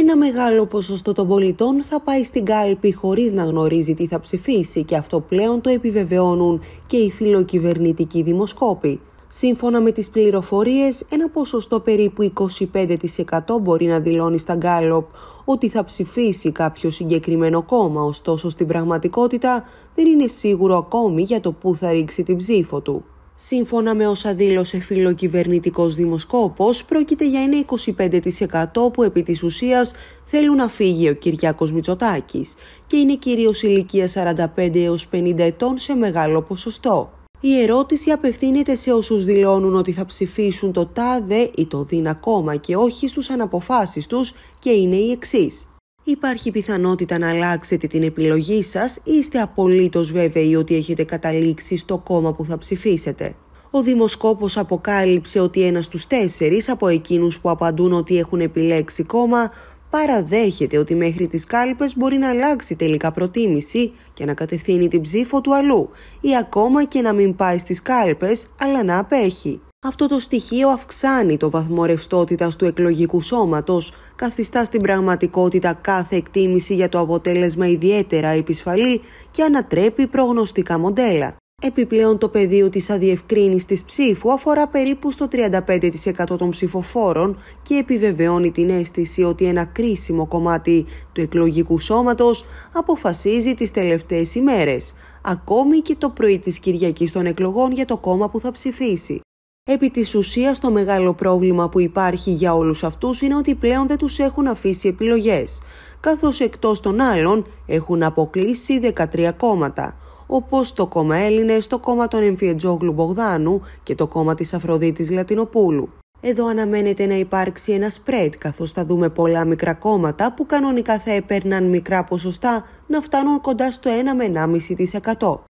Ένα μεγάλο ποσοστό των πολιτών θα πάει στην κάλπη χωρίς να γνωρίζει τι θα ψηφίσει και αυτό πλέον το επιβεβαιώνουν και οι φιλοκυβερνητικοί δημοσκόποι. Σύμφωνα με τις πληροφορίες, ένα ποσοστό περίπου 25% μπορεί να δηλώνει στα Γκάλοπ ότι θα ψηφίσει κάποιο συγκεκριμένο κόμμα, ωστόσο στην πραγματικότητα δεν είναι σίγουρο ακόμη για το πού θα ρίξει την ψήφο του. Σύμφωνα με όσα δήλωσε φιλοκυβερνητικός δημοσκόπος, πρόκειται για ένα 25% που επί της ουσίας θέλουν να φύγει ο Κυριάκος Μητσοτάκης και είναι κυρίως ηλικία 45 έω 50 ετών σε μεγάλο ποσοστό. Η ερώτηση απευθύνεται σε όσους δηλώνουν ότι θα ψηφίσουν το τάδε ή το δίν ακόμα και όχι στους αναποφάσεις τους και είναι η εξής. Υπάρχει πιθανότητα να αλλάξετε την επιλογή σας ή είστε απολύτως βέβαιοι ότι έχετε καταλήξει στο κόμμα που θα ψηφίσετε. Ο δημοσκόπος αποκάλυψε ότι ένας στους τέσσερις από εκείνους που απαντούν ότι έχουν επιλέξει κόμμα παραδέχεται ότι μέχρι τις κάλπες μπορεί να αλλάξει τελικά προτίμηση και να κατευθύνει την ψήφο του αλλού ή ακόμα και να μην πάει στις κάλπες αλλά να απέχει. Αυτό το στοιχείο αυξάνει το βαθμό ρευστότητας του εκλογικού σώματος, καθιστά στην πραγματικότητα κάθε εκτίμηση για το αποτέλεσμα ιδιαίτερα επισφαλή και ανατρέπει προγνωστικά μοντέλα. Επιπλέον το πεδίο της αδιευκρίνης τη ψήφου αφορά περίπου στο 35% των ψηφοφόρων και επιβεβαιώνει την αίσθηση ότι ένα κρίσιμο κομμάτι του εκλογικού σώματος αποφασίζει τις τελευταίες ημέρες, ακόμη και το πρωί της Κυριακής των εκλογών για το κόμμα που θα ψηφίσει. Επί της ουσίας το μεγάλο πρόβλημα που υπάρχει για όλους αυτούς είναι ότι πλέον δεν τους έχουν αφήσει επιλογές, καθώς εκτός των άλλων έχουν αποκλείσει 13 κόμματα, όπως το κόμμα Έλληνες, το κόμμα των Εμφιετζόγλου Μπογδάνου και το κόμμα της Αφροδίτης Λατινοπούλου. Εδώ αναμένεται να υπάρξει ένα σπρέτ, καθώς θα δούμε πολλά μικρά κόμματα που κανονικά θα έπαιρναν μικρά ποσοστά να φτάνουν κοντά στο 1 με 1,5%.